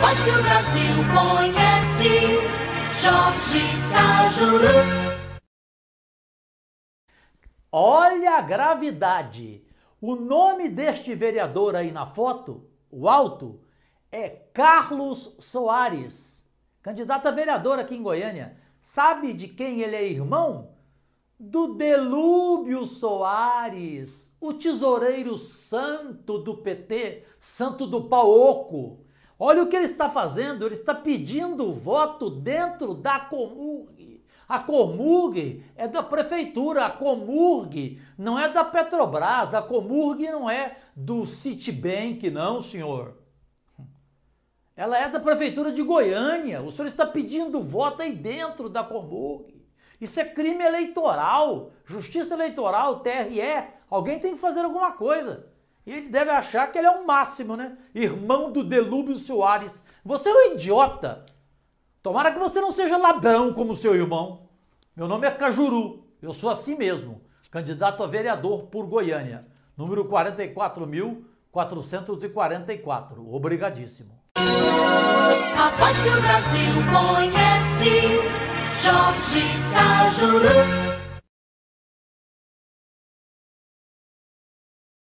voz que o Brasil conhece. Jorge Cajuru. Olha a gravidade! O nome deste vereador aí na foto, o alto, é Carlos Soares, candidato a vereador aqui em Goiânia. Sabe de quem ele é irmão? Do Delúbio Soares, o tesoureiro santo do PT, santo do pau oco. Olha o que ele está fazendo, ele está pedindo o voto dentro da Comurg. A Comurg é da prefeitura, a Comurg não é da Petrobras, a Comurg não é do Citibank, não, senhor. Ela é da prefeitura de Goiânia. O senhor está pedindo voto aí dentro da Comurg. Isso é crime eleitoral, Justiça Eleitoral, TRE. Alguém tem que fazer alguma coisa. E ele deve achar que ele é o máximo, né? Irmão do Delúbio Soares. Você é um idiota. Tomara que você não seja ladrão como seu irmão. Meu nome é Cajuru. Eu sou assim mesmo. Candidato a vereador por Goiânia. Número 44.444. Obrigadíssimo. A paz que o Brasil conhece, Jorge Carlos.